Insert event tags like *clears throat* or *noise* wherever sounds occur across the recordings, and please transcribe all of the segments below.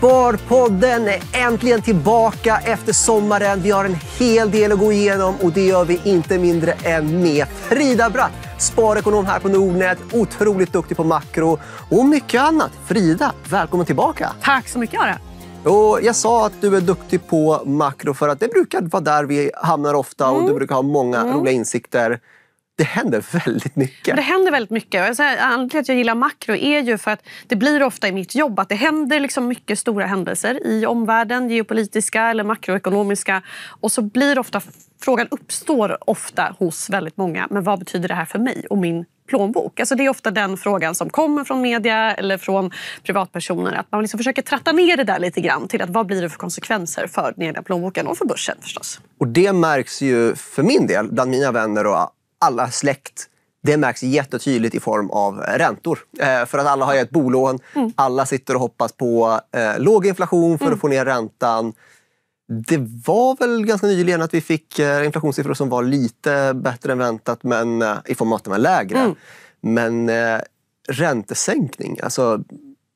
Sparpodden är äntligen tillbaka efter sommaren. Vi har en hel del att gå igenom och det gör vi inte mindre än med Frida Bratt, sparekonom här på Nordnet. Otroligt duktig på makro och mycket annat. Frida, välkommen tillbaka. Tack så mycket, Ara. Och jag sa att du är duktig på makro för att det brukar vara där vi hamnar ofta och du mm. brukar ha många mm. roliga insikter det händer väldigt mycket. Det händer väldigt mycket. anledningen till att jag gillar makro är ju för att det blir ofta i mitt jobb att det händer liksom mycket stora händelser i omvärlden, geopolitiska eller makroekonomiska. Och så blir ofta frågan uppstår ofta hos väldigt många. Men vad betyder det här för mig och min plånbok? Alltså det är ofta den frågan som kommer från media eller från privatpersoner. Att man liksom försöker tratta ner det där lite grann till att vad blir det för konsekvenser för den egna plånboken och för börsen förstås. Och det märks ju för min del bland mina vänner och alla släkt. Det märks jättetydligt i form av räntor. Eh, för att alla har ett bolån. Mm. Alla sitter och hoppas på eh, låg inflation för att mm. få ner räntan. Det var väl ganska nyligen att vi fick eh, inflationssiffror som var lite bättre än väntat men i form av att de var lägre. Mm. Men eh, räntesänkning, alltså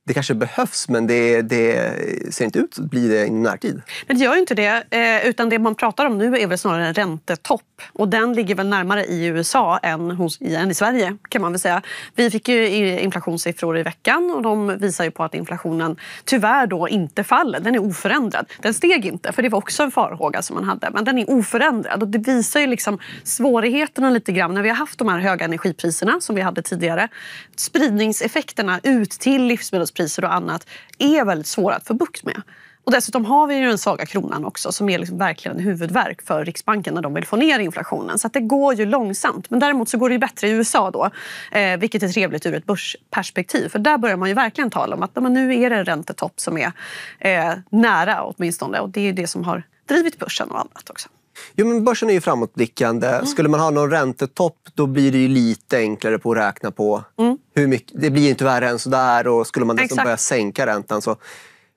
det kanske behövs men det, det, ser inte ut att bli det i närtid. Men det gör ju inte det. Eh, utan det man pratar om nu är väl snarare en räntetopp. Och den ligger väl närmare i USA än, hos, än i Sverige kan man väl säga. Vi fick ju inflationssiffror i veckan och de visar ju på att inflationen tyvärr då inte faller. Den är oförändrad. Den steg inte, för det var också en farhåga som man hade. Men den är oförändrad och det visar ju liksom svårigheterna lite grann. När vi har haft de här höga energipriserna som vi hade tidigare. Spridningseffekterna ut till livsmedels bostadspriser och annat är väldigt svåra att få bukt med. Och dessutom har vi ju den svaga kronan också som är liksom verkligen en huvudverk för Riksbanken när de vill få ner inflationen. Så det går ju långsamt. Men däremot så går det bättre i USA då, eh, vilket är trevligt ur ett börsperspektiv. För där börjar man ju verkligen tala om att nu är det en räntetopp som är eh, nära åtminstone. Och det är ju det som har drivit börsen och annat också. Jo, men börsen är ju framåtblickande. Mm. Skulle man ha någon räntetopp då blir det ju lite enklare på att räkna på. Mm. Hur mycket, det blir ju inte värre än sådär och skulle man dessutom börja sänka räntan så.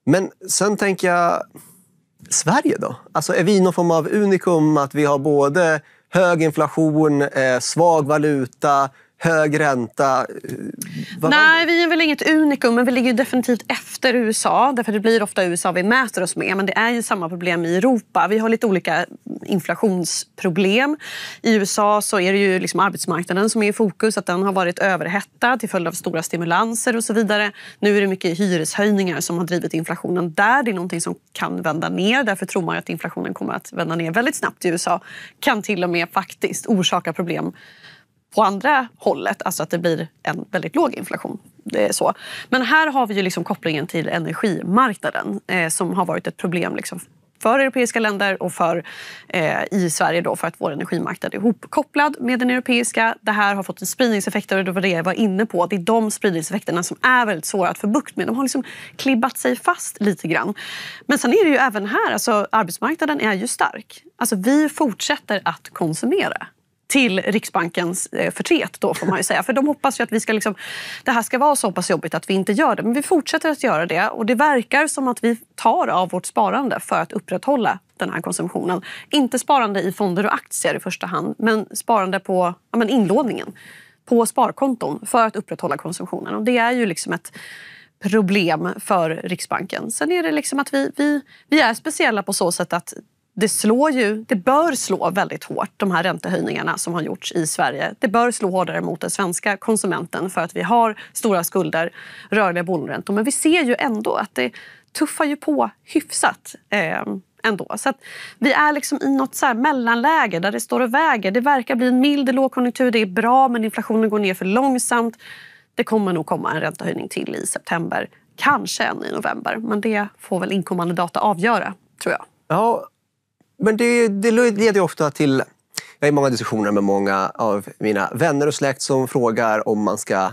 Men sen tänker jag, Sverige då? Alltså är vi någon form av unikum att vi har både hög inflation, eh, svag valuta, hög ränta? Eh, vad Nej, vi är väl inget unikum, men vi ligger definitivt efter USA. Därför det blir ofta USA vi mäter oss med, men det är ju samma problem i Europa. Vi har lite olika inflationsproblem. I USA så är det ju liksom arbetsmarknaden som är i fokus, att den har varit överhettad till följd av stora stimulanser och så vidare. Nu är det mycket hyreshöjningar som har drivit inflationen där. Det är någonting som kan vända ner. Därför tror man att inflationen kommer att vända ner väldigt snabbt i USA. Kan till och med faktiskt orsaka problem på andra hållet, alltså att det blir en väldigt låg inflation. Det är så. Men här har vi ju liksom kopplingen till energimarknaden eh, som har varit ett problem liksom för europeiska länder och för, eh, i Sverige då, för att vår energimarknad är ihopkopplad med den europeiska. Det här har fått en spridningseffekt och det var det jag var inne på. Det är de spridningseffekterna som är väldigt svåra att få bukt med. De har liksom klibbat sig fast lite grann. Men sen är det ju även här, alltså, arbetsmarknaden är ju stark. Alltså, vi fortsätter att konsumera till Riksbankens eh, förtret, då får man ju säga. För de hoppas ju att vi ska liksom, det här ska vara så pass jobbigt att vi inte gör det. Men vi fortsätter att göra det och det verkar som att vi tar av vårt sparande för att upprätthålla den här konsumtionen. Inte sparande i fonder och aktier i första hand, men sparande på ja, men inlåningen på sparkonton för att upprätthålla konsumtionen. Och det är ju liksom ett problem för Riksbanken. Sen är det liksom att vi, vi, vi är speciella på så sätt att det slår ju, det bör slå väldigt hårt, de här räntehöjningarna som har gjorts i Sverige. Det bör slå hårdare mot den svenska konsumenten för att vi har stora skulder, rörliga bolåneräntor. Men vi ser ju ändå att det tuffar ju på hyfsat. Eh, ändå. Så vi är liksom i något så mellanläge där det står och väger. Det verkar bli en mild lågkonjunktur, det är bra men inflationen går ner för långsamt. Det kommer nog komma en räntehöjning till i september, kanske en i november. Men det får väl inkommande data avgöra, tror jag. Ja, men det, det leder ofta till... Jag har många diskussioner med många av mina vänner och släkt som frågar om man ska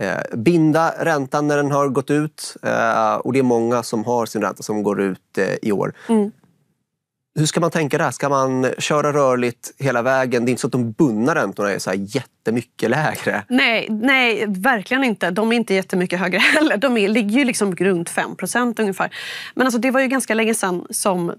eh, binda räntan när den har gått ut. Eh, och det är många som har sin ränta som går ut eh, i år. Mm. Hur ska man tänka där? Ska man köra rörligt hela vägen? Det är inte så att de bundna räntorna är så här jättemycket lägre. Nej, nej, verkligen inte. De är inte jättemycket högre *laughs* heller. De är, ligger ju liksom runt 5 ungefär. Men alltså, det var ju ganska länge sedan som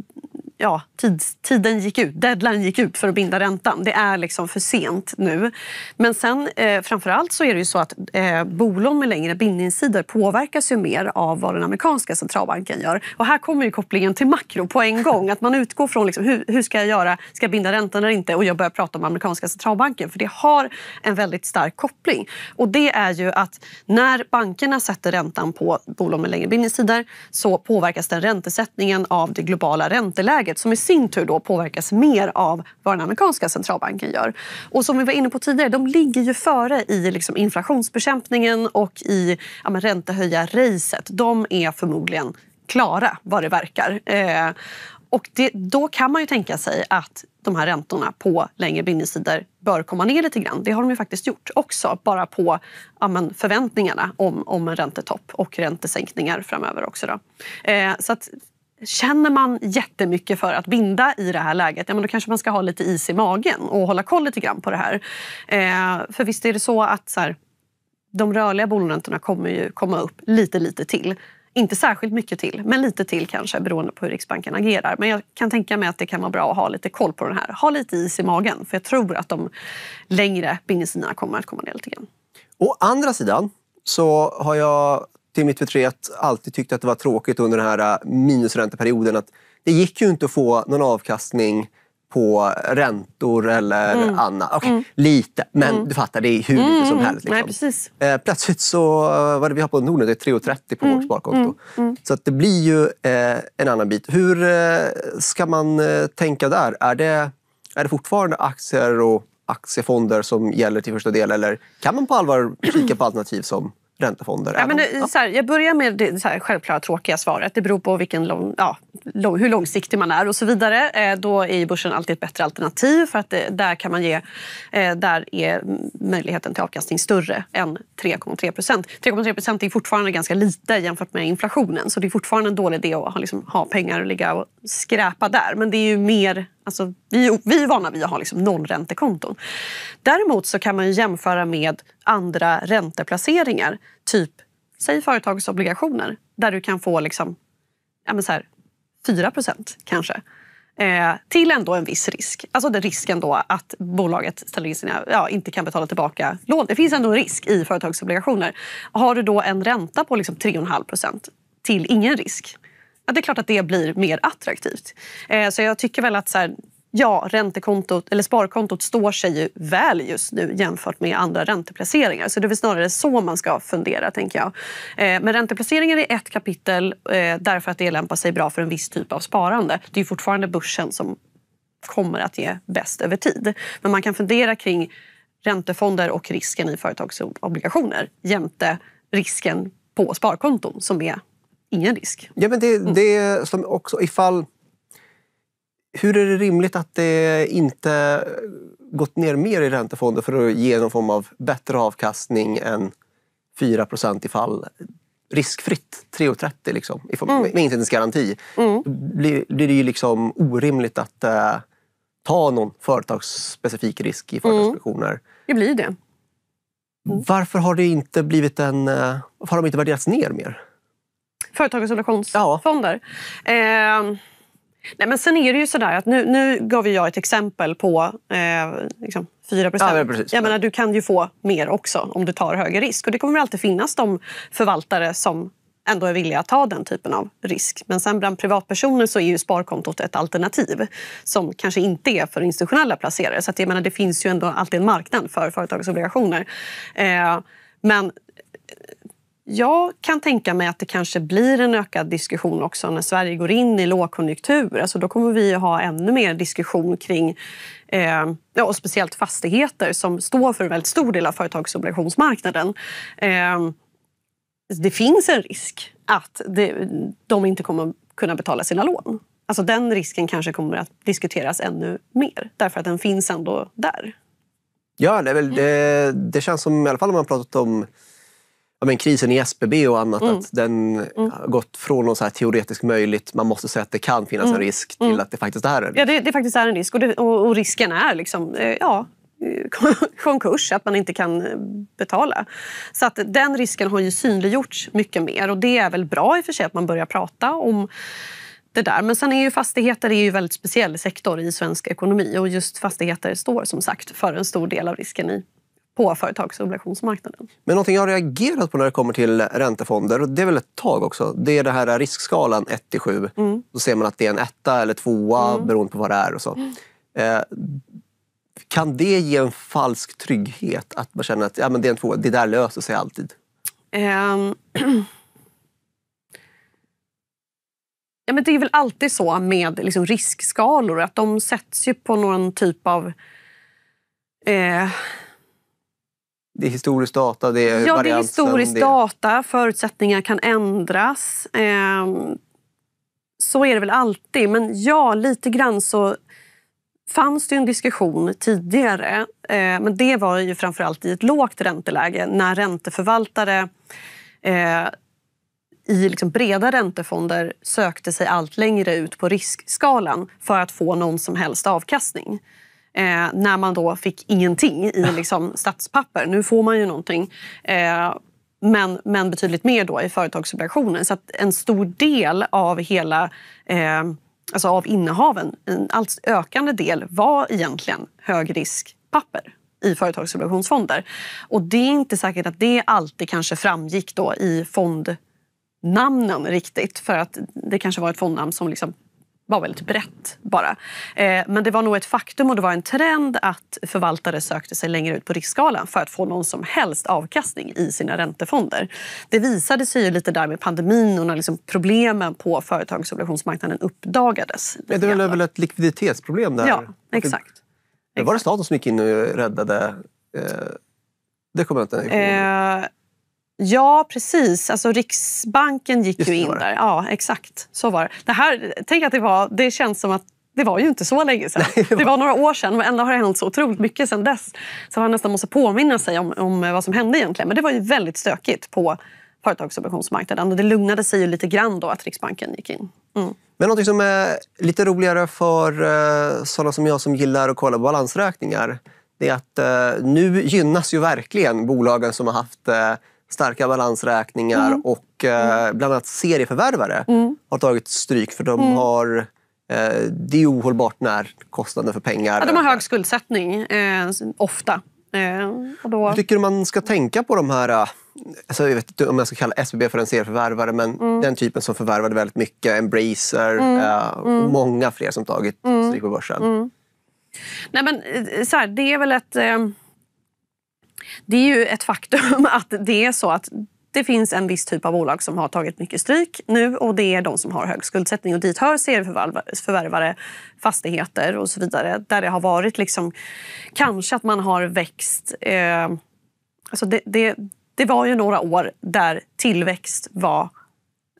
ja, tids, tiden gick ut, deadline gick ut för att binda räntan. Det är liksom för sent nu. Men sen eh, framförallt så är det ju så att eh, bolån med längre bindningstider påverkas ju mer av vad den amerikanska centralbanken gör. Och här kommer ju kopplingen till makro på en gång. Att man utgår från liksom, hur, hur ska jag göra, ska jag binda räntan eller inte? Och jag börjar prata om amerikanska centralbanken för det har en väldigt stark koppling. Och det är ju att när bankerna sätter räntan på bolån med längre bindningstider så påverkas den räntesättningen av det globala ränteläget läget som i sin tur då påverkas mer av vad den amerikanska centralbanken gör. Och som vi var inne på tidigare, de ligger ju före i liksom inflationsbekämpningen och i ja, räntehöjarracet. De är förmodligen klara vad det verkar. Eh, och det, då kan man ju tänka sig att de här räntorna på längre bindningstider bör komma ner lite grann. Det har de ju faktiskt gjort också, bara på ja, men, förväntningarna om, om en räntetopp och räntesänkningar framöver också. Då. Eh, så att Känner man jättemycket för att binda i det här läget, ja, men då kanske man ska ha lite is i magen och hålla koll lite grann på det här. Eh, för visst är det så att så här, de rörliga bolåneräntorna kommer ju komma upp lite, lite till. Inte särskilt mycket till, men lite till kanske beroende på hur Riksbanken agerar. Men jag kan tänka mig att det kan vara bra att ha lite koll på den här. Ha lite is i magen, för jag tror att de längre bindningstiderna kommer att komma ner lite grann. Å andra sidan så har jag till mitt förtret alltid tyckte att det var tråkigt under den här äh, minusränteperioden att det gick ju inte att få någon avkastning på räntor eller mm. annat. Okay, mm. Lite, men mm. du fattar, det är hur lite som mm. helst. Liksom. Nej, eh, plötsligt så äh, var det vi har på Nordnet, det är 3,30 på mm. vårt sparkonto. Mm. Så att det blir ju eh, en annan bit. Hur eh, ska man eh, tänka där? Är det, är det fortfarande aktier och aktiefonder som gäller till första del eller kan man på allvar kika på alternativ som räntefonder. Ja, men, ja. så här, jag börjar med det så här, självklara tråkiga svaret. Det beror på vilken lång, ja, lång, hur långsiktig man är och så vidare. Eh, då är börsen alltid ett bättre alternativ för att det, eh, där, kan man ge, eh, där är möjligheten till avkastning större än 3,3 procent. 3,3 procent är fortfarande ganska lite jämfört med inflationen så det är fortfarande en dålig idé att ha, liksom, ha pengar och ligga och skräpa där. Men det är ju mer Alltså, vi, vi är vana vid att ha liksom nollräntekonton. Däremot så kan man jämföra med andra ränteplaceringar. Typ säg företagsobligationer där du kan få liksom, ja, men så här, 4 kanske. Eh, till ändå en viss risk. Alltså den risken då att bolaget ställer in sina, ja, inte kan betala tillbaka lån. Det finns ändå en risk i företagsobligationer. Har du då en ränta på liksom 3,5 till ingen risk att det är klart att det blir mer attraktivt. Eh, så jag tycker väl att så här, ja, räntekontot, eller sparkontot står sig ju väl just nu jämfört med andra ränteplaceringar. Så det är väl snarare så man ska fundera. tänker jag. Eh, men ränteplaceringar är ett kapitel eh, därför att det lämpar sig bra för en viss typ av sparande. Det är fortfarande börsen som kommer att ge bäst över tid. Men man kan fundera kring räntefonder och risken i företagsobligationer jämte risken på sparkonton som är ingen risk. Ja, men det, mm. det som också ifall... Hur är det rimligt att det inte gått ner mer i räntefonder för att ge någon form av bättre avkastning än 4 ifall riskfritt 3,30 liksom, ifall, mm. insättningsgaranti. Mm. Då blir, blir det ju liksom orimligt att eh, ta någon företagsspecifik risk i företagsproduktioner. Mm. Det blir det. Mm. Varför har det inte blivit en... Eh, varför har de inte värderats ner mer? Företagens innovationsfonder. Ja. Eh, nej, men sen är det ju sådär att nu, nu gav jag ett exempel på eh, liksom 4 procent. Ja, men du kan ju få mer också om du tar högre risk. Och det kommer alltid finnas de förvaltare som ändå är villiga att ta den typen av risk. Men sen bland privatpersoner så är ju sparkontot ett alternativ som kanske inte är för institutionella placerare. Så att jag menar, det finns ju ändå alltid en marknad för företagsobligationer. Eh, men jag kan tänka mig att det kanske blir en ökad diskussion också när Sverige går in i lågkonjunktur. Alltså då kommer vi att ha ännu mer diskussion kring eh, ja, och speciellt fastigheter som står för en väldigt stor del av företagsobligationsmarknaden. Eh, det finns en risk att det, de inte kommer kunna betala sina lån. Alltså den risken kanske kommer att diskuteras ännu mer därför att den finns ändå där. Ja, det, väl, det, det känns som, i alla fall om man pratat om ja, men krisen i SBB och annat, mm. att den mm. har gått från något så här teoretiskt möjligt, man måste säga att det kan finnas mm. en risk, till mm. att det faktiskt är en risk. Ja, det, det faktiskt är en risk. Och, det, och, och risken är liksom, eh, ja, *laughs* konkurs, att man inte kan betala. Så att den risken har ju synliggjorts mycket mer och det är väl bra i och för sig att man börjar prata om det där. Men sen är ju fastigheter är ju en väldigt speciell sektor i svensk ekonomi och just fastigheter står som sagt för en stor del av risken i på företagsobligationsmarknaden. Men någonting jag har reagerat på när det kommer till räntefonder, och det är väl ett tag också, det är den här riskskalan 1 till 7. Mm. Då ser man att det är en etta eller tvåa mm. beroende på vad det är. och så. Mm. Eh, kan det ge en falsk trygghet? Att man känner att ja, men det är en tvåa, det där löser sig alltid. Um. *clears throat* Ja, men det är väl alltid så med liksom riskskalor att de sätts ju på någon typ av eh, det är historisk data? Det är ja, det är historisk det... data. Förutsättningar kan ändras. Ehm, så är det väl alltid. Men ja, lite grann så fanns det en diskussion tidigare. Ehm, men det var ju framförallt i ett lågt ränteläge när ränteförvaltare eh, i liksom breda räntefonder sökte sig allt längre ut på riskskalan för att få någon som helst avkastning eh, när man då fick ingenting i liksom, statspapper. Nu får man ju någonting. Eh, men, men betydligt mer då i företagsobligationer. Så att en stor del av hela eh, alltså av innehaven, en allt ökande del, var egentligen högriskpapper i företagsobligationsfonder. Och det är inte säkert att det alltid kanske framgick då i fondnamnen riktigt för att det kanske var ett fondnamn som liksom var väldigt typ brett bara. Eh, men det var nog ett faktum och det var en trend att förvaltare sökte sig längre ut på riskskalan för att få någon som helst avkastning i sina räntefonder. Det visade sig ju lite där med pandemin och när liksom problemen på företagsobligationsmarknaden uppdagades. Ja, det var väl ett likviditetsproblem där? Ja, exakt. Det var det staten som gick in och räddade? Eh, det kommer jag inte ihåg. Eh, Ja, precis. Alltså, Riksbanken gick Just ju in där. Ja, exakt. Så var det. det här, tänk att det, var, det känns som att det var ju inte så länge sedan. *laughs* det, var... några år sedan, men ändå har det hänt så otroligt mycket sedan dess. Så man nästan måste påminna sig om, om eh, vad som hände egentligen. Men det var ju väldigt stökigt på företagssubventionsmarknaden. Och det lugnade sig ju lite grann då att Riksbanken gick in. Mm. Men något som är lite roligare för eh, sådana som jag som gillar att kolla på balansräkningar det är att eh, nu gynnas ju verkligen bolagen som har haft starka balansräkningar mm. och eh, mm. bland annat serieförvärvare mm. har tagit stryk för de mm. har eh, det är ohållbart när kostnaden för pengar... Ja, de har hög skuldsättning, eh, ofta. Eh, och då... Jag tycker man ska tänka på de här eh, alltså, jag vet inte om jag ska kalla SBB för en serieförvärvare, men mm. den typen som förvärvade väldigt mycket, Embracer mm. Eh, och mm. många fler som tagit mm. stryk på börsen. Mm. Nej, men, så här, det är väl ett... Eh det är ju ett faktum att det är så att det finns en viss typ av bolag som har tagit mycket stryk nu och det är de som har hög skuldsättning. Och dit hör serieförvärvare, fastigheter och så vidare. Där det har varit liksom, kanske att man har växt. Eh, alltså det, det, det var ju några år där tillväxt var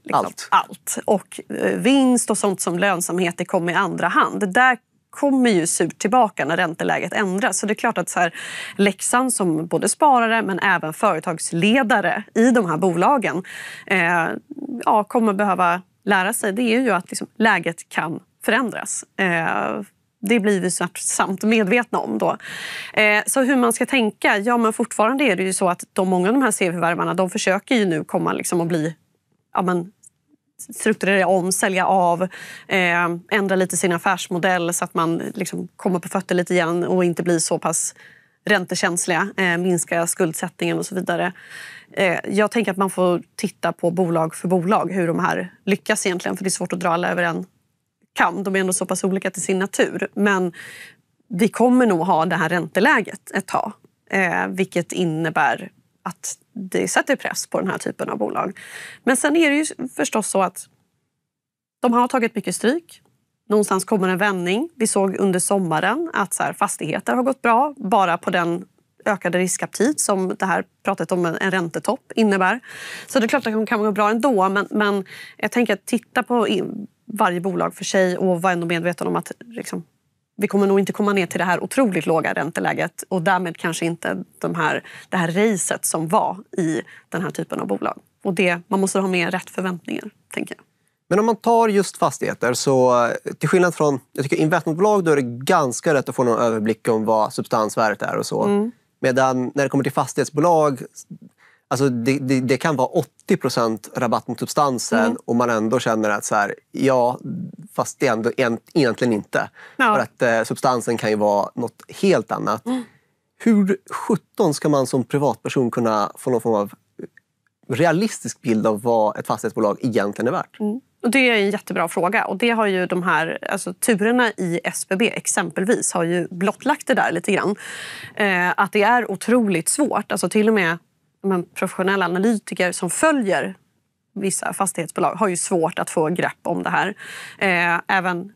Liksom allt. allt. Och eh, vinst och sånt som lönsamhet det kom i andra hand. Där kommer ju surt tillbaka när ränteläget ändras. Så det är klart att så här, läxan som både sparare men även företagsledare i de här bolagen eh, ja, kommer behöva lära sig det är ju att liksom, läget kan förändras. Eh, det blir vi smärtsamt medvetna om. Då. Eh, så hur man ska tänka? Ja, men fortfarande är det ju så att de, många av de här CV-värvarna försöker ju nu komma liksom att bli ja, men, strukturera om, sälja av, eh, ändra lite sin affärsmodell så att man liksom kommer på fötter lite igen och inte blir så pass räntekänsliga, eh, minska skuldsättningen och så vidare. Eh, jag tänker att man får titta på bolag för bolag hur de här lyckas egentligen för det är svårt att dra alla över en kam. De är ändå så pass olika till sin natur. Men vi kommer nog ha det här ränteläget ett tag eh, vilket innebär att det sätter press på den här typen av bolag. Men sen är det ju förstås så att de har tagit mycket stryk. Någonstans kommer en vändning. Vi såg under sommaren att så här, fastigheter har gått bra bara på den ökade riskaptit som det här pratet om en, räntetopp innebär. Så det är klart att det kan gå bra ändå men, men jag tänker att titta på varje bolag för sig och vara ändå medveten om att liksom, vi kommer nog inte komma ner till det här otroligt låga ränteläget och därmed kanske inte de här, det här racet som var i den här typen av bolag. Och det, man måste ha med rätt förväntningar, tänker jag. Men om man tar just fastigheter, så eh, till skillnad från jag tycker investmentbolag då är det ganska lätt att få någon överblick om vad substansvärdet är och så. Mm. Medan när det kommer till fastighetsbolag Alltså det, det, det, kan vara 80 rabatt mot substansen mm. och man ändå känner att så här, ja, fast det ändå egentligen inte. Ja. För att eh, substansen kan ju vara något helt annat. Mm. Hur 17 ska man som privatperson kunna få någon form av realistisk bild av vad ett fastighetsbolag egentligen är värt? Mm. Och det är en jättebra fråga. Och det har ju de här alltså, turerna i SBB exempelvis har ju blottlagt det där lite grann. Eh, att det är otroligt svårt. Alltså, till och med men, professionella analytiker som följer vissa fastighetsbolag har ju svårt att få grepp om det här. Eh, även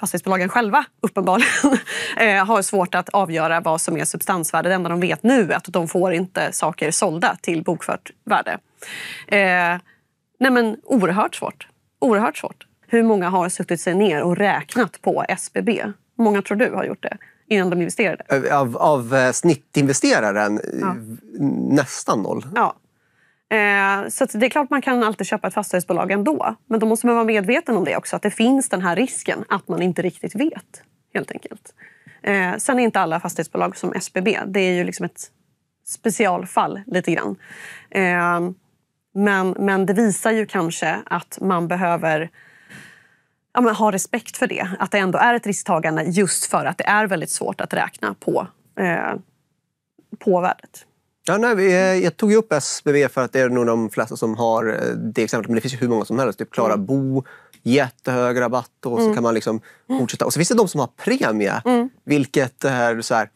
fastighetsbolagen själva uppenbarligen *laughs* eh, har svårt att avgöra vad som är substansvärde. Det enda de vet nu är att de får inte saker sålda till bokfört värde. Eh, nej men oerhört svårt. Oerhört svårt. Hur många har suttit sig ner och räknat på SBB? Hur många tror du har gjort det? innan de investerade. Av, av eh, snittinvesteraren? Eh, ja. Nästan noll? Ja. Eh, så det är klart man kan alltid köpa ett fastighetsbolag ändå. Men då måste man vara medveten om det också. Att det finns den här risken att man inte riktigt vet. Helt enkelt. Eh, sen är inte alla fastighetsbolag som SBB. Det är ju liksom ett specialfall lite grann. Eh, men, men det visar ju kanske att man behöver ja, men, ha respekt för det. Att det ändå är ett risktagande just för att det är väldigt svårt att räkna på, eh, på värdet. Ja, nej, eh, jag tog upp SBB för att det är nog de flesta som har eh, det exemplet. Men det finns ju hur många som helst. Typ Klara mm. Bo, jättehög rabatt och så mm. kan man liksom fortsätta. Och så finns det de som har premie. Mm. Vilket är så här,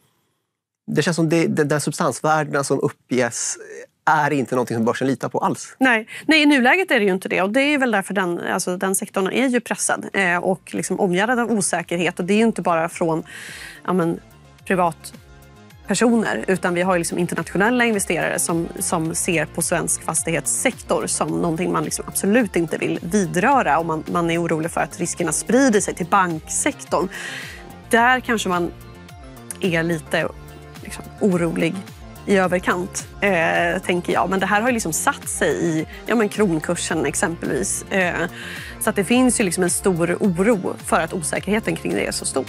det känns som det, den, den substansvärden som uppges är inte någonting som börsen litar på alls. Nej, Nej i nuläget är det ju inte det. Och det är väl därför den, alltså, den sektorn är ju pressad eh, och liksom omgärdad av osäkerhet. Och det är inte bara från ja, men, privat personer utan vi har liksom internationella investerare som, som ser på svensk fastighetssektor som någonting man liksom absolut inte vill vidröra och man, man är orolig för att riskerna sprider sig till banksektorn. Där kanske man är lite liksom, orolig i överkant, eh, tänker jag. Men det här har ju liksom satt sig i ja, men kronkursen exempelvis. Eh, så att det finns ju liksom en stor oro för att osäkerheten kring det är så stor.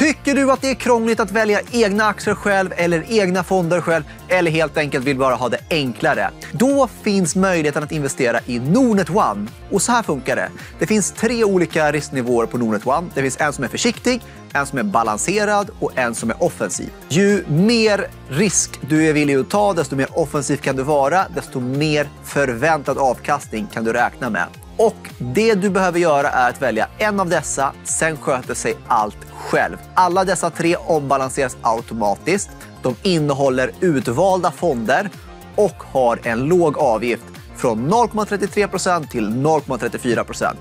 Tycker du att det är krångligt att välja egna aktier själv eller egna fonder själv eller helt enkelt vill bara ha det enklare? Då finns möjligheten att investera i Nordnet One. Och så här funkar det. Det finns tre olika risknivåer på Nordnet One. Det finns en som är försiktig, en som är balanserad och en som är offensiv. Ju mer risk du är villig att ta, desto mer offensiv kan du vara, desto mer förväntad avkastning kan du räkna med. Och det du behöver göra är att välja en av dessa, sen sköter sig allt själv. Alla dessa tre ombalanseras automatiskt. De innehåller utvalda fonder och har en låg avgift från 0,33 till 0,34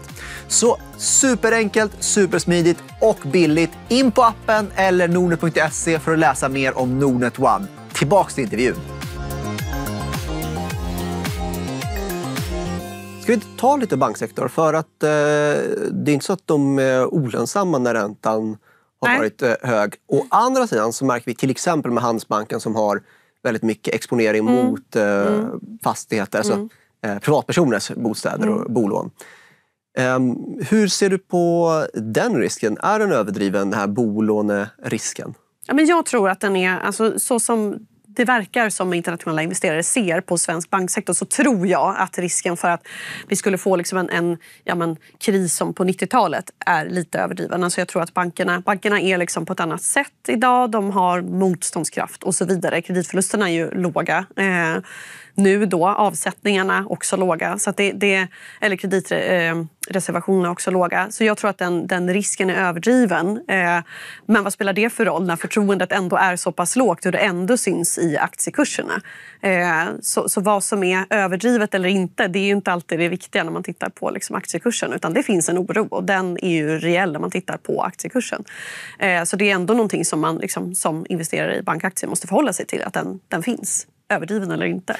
Så superenkelt, supersmidigt och billigt. In på appen eller nordnet.se för att läsa mer om Nordnet One. Tillbaka till intervjun. Ska vi inte ta lite banksektor? För att eh, det är inte så att de är olönsamma när räntan har Nej. varit eh, hög. Å andra sidan så märker vi till exempel med Handelsbanken som har väldigt mycket exponering mm. mot eh, mm. fastigheter, alltså mm. eh, privatpersoners bostäder och mm. bolån. Ehm, hur ser du på den risken? Är den överdriven, den här bolånerisken? Ja, men jag tror att den är, alltså, så som det verkar som internationella investerare ser på svensk banksektor så tror jag att risken för att vi skulle få liksom en, en ja men, kris som på 90-talet är lite överdriven. Alltså jag tror att bankerna, bankerna är liksom på ett annat sätt idag. De har motståndskraft och så vidare. Kreditförlusterna är ju låga. Eh, nu då, avsättningarna också låga. Så det, det, eller kreditreservationerna eh, också låga. Så jag tror att den, den risken är överdriven. Eh, men vad spelar det för roll när förtroendet ändå är så pass lågt och det ändå syns i aktiekurserna? Eh, så, så, vad som är överdrivet eller inte, det är inte alltid det viktiga när man tittar på liksom aktiekursen. Utan det finns en oro och den är ju reell när man tittar på aktiekursen. Eh, så det är ändå någonting som man liksom, som investerare i bankaktier måste förhålla sig till, att den, den finns överdriven eller inte.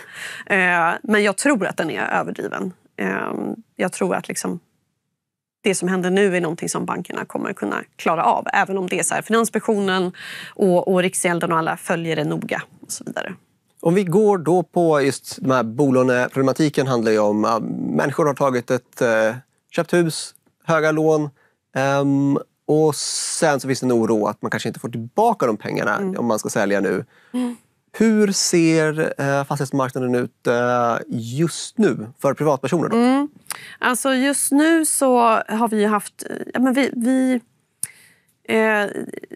Eh, men jag tror att den är överdriven. Eh, jag tror att liksom det som händer nu är någonting som bankerna kommer kunna klara av. Även om det är så här, Finansinspektionen, och, och Riksgälden och alla följer det noga. och så vidare. Om vi går då på just den här bolåneproblematiken handlar ju om att människor har tagit ett eh, köpt hus, höga lån ehm, och sen så finns det en oro att man kanske inte får tillbaka de pengarna mm. om man ska sälja nu. Mm. Hur ser eh, fastighetsmarknaden ut eh, just nu för privatpersoner? Då? Mm. Alltså just nu så har vi haft... Ja, men vi, vi Eh,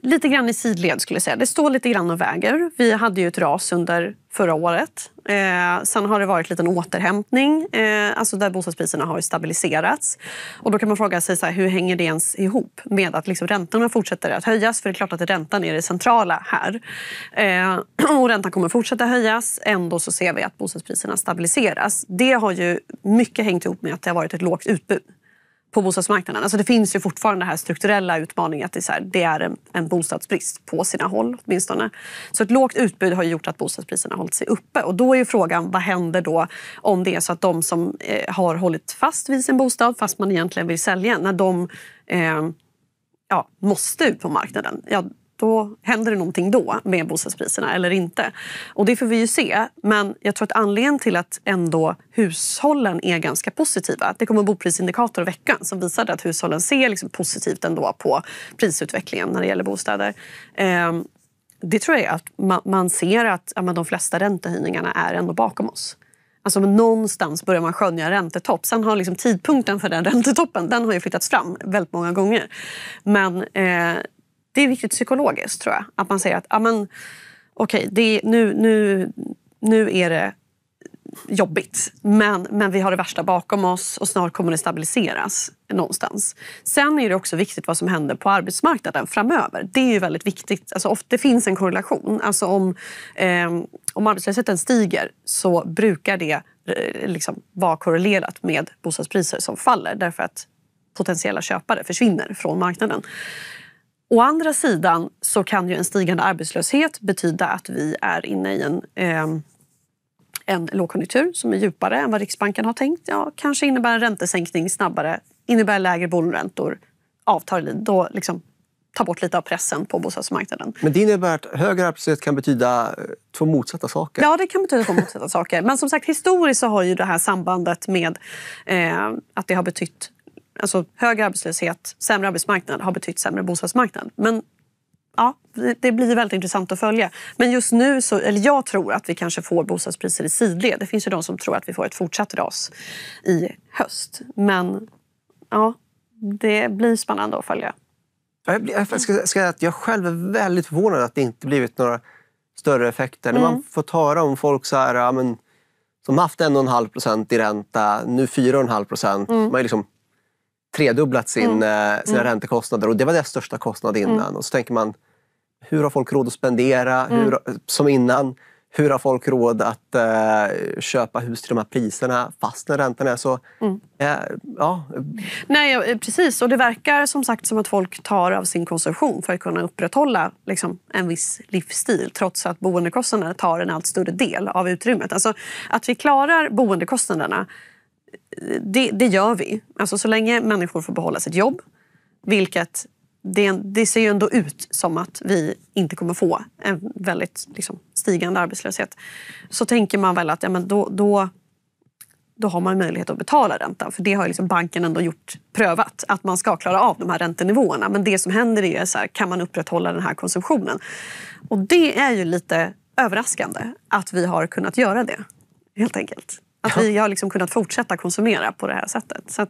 lite grann i sidled skulle jag säga. Det står lite grann och väger. Vi hade ju ett ras under förra året. Eh, sen har det varit lite en återhämtning eh, alltså där bostadspriserna har stabiliserats. Och då kan man fråga sig så här, hur hänger det ens ihop med att liksom räntorna fortsätter att höjas? För det är klart att räntan är det centrala här. Eh, *clears throat* och räntan kommer fortsätta höjas. Ändå så ser vi att bostadspriserna stabiliseras. Det har ju mycket hängt ihop med att det har varit ett lågt utbud på bostadsmarknaden. Alltså det finns ju fortfarande den här strukturella utmaningen att det är, här, det är en, en bostadsbrist på sina håll åtminstone. Så ett lågt utbud har gjort att bostadspriserna har hållit sig uppe och då är frågan vad händer då om det är så att de som eh, har hållit fast vid sin bostad fast man egentligen vill sälja, när de eh, ja, måste ut på marknaden. Ja, då händer det någonting då med bostadspriserna eller inte. Och det får vi ju se. Men jag tror att anledningen till att ändå hushållen är ganska positiva. Det kommer en boprisindikator i veckan som visade att hushållen ser liksom positivt ändå på prisutvecklingen när det gäller bostäder. Ehm, det tror jag är att man ser att de flesta räntehöjningarna är ändå bakom oss. Alltså någonstans börjar man skönja räntetopp. Sen har liksom tidpunkten för den räntetoppen den har ju flyttats fram väldigt många gånger. Men eh, det är viktigt psykologiskt tror jag. Att man säger att okej, okay, nu, nu, nu är det jobbigt. Men, men vi har det värsta bakom oss och snart kommer det stabiliseras någonstans. Sen är det också viktigt vad som händer på arbetsmarknaden framöver. Det är ju väldigt viktigt. Alltså, det finns en korrelation. Alltså, om, eh, om arbetslösheten stiger så brukar det eh, liksom, vara korrelerat med bostadspriser som faller därför att potentiella köpare försvinner från marknaden. Å andra sidan så kan ju en stigande arbetslöshet betyda att vi är inne i en, eh, en lågkonjunktur som är djupare än vad Riksbanken har tänkt. Ja, kanske innebär en räntesänkning snabbare, innebär lägre bolåneräntor, avtar då liksom tar bort lite av pressen på bostadsmarknaden. Men det innebär att högre arbetslöshet kan betyda eh, två motsatta saker? Ja, det kan betyda två motsatta saker. Men som sagt, historiskt så har ju det här sambandet med eh, att det har betytt alltså, hög arbetslöshet, sämre arbetsmarknad har betytt sämre bostadsmarknad. Men ja, det blir väldigt intressant att följa. Men just nu, så, eller jag tror att vi kanske får bostadspriser i sidled. Det finns ju de som tror att vi får ett fortsatt ras i höst. Men ja, det blir spännande att följa. Jag, jag ska säga att jag själv är väldigt förvånad att det inte blivit några större effekter. Mm. När man mm. får höra om folk så här, ja, men, som haft 1,5 procent i ränta, nu 4,5 procent. Mm. Man är liksom tredubblat sin, mm. Eh, sina mm. räntekostnader och det var deras största kostnad innan. Mm. Och så tänker man, hur har folk råd att spendera hur, mm. som innan? Hur har folk råd att eh, köpa hus till de här priserna fast när räntan är så... Mm. Eh, ja. Nej, eh, precis. Och det verkar som sagt som att folk tar av sin konsumtion för att kunna upprätthålla liksom, en viss livsstil trots att boendekostnaderna tar en allt större del av utrymmet. Alltså, att vi klarar boendekostnaderna det, det, gör vi. Alltså så länge människor får behålla sitt jobb, vilket det, det, ser ju ändå ut som att vi inte kommer få en väldigt liksom, stigande arbetslöshet. Så tänker man väl att ja, men då, då, då har man möjlighet att betala räntan. För det har liksom banken ändå gjort, prövat, att man ska klara av de här räntenivåerna. Men det som händer är så här, kan man upprätthålla den här konsumtionen? Och det är ju lite överraskande att vi har kunnat göra det, helt enkelt. Att vi har liksom kunnat fortsätta konsumera på det här sättet. Så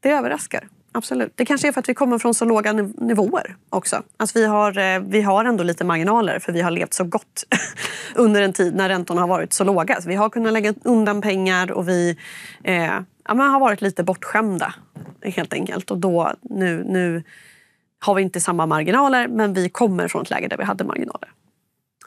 det överraskar. Absolut. Det kanske är för att vi kommer från så låga niv nivåer också. Alltså vi, har, eh, vi har ändå lite marginaler för vi har levt så gott *laughs* under en tid när räntorna har varit så låga. Så vi har kunnat lägga undan pengar och vi eh, ja, har varit lite bortskämda helt enkelt. Och då, nu, nu har vi inte samma marginaler men vi kommer från ett läge där vi hade marginaler.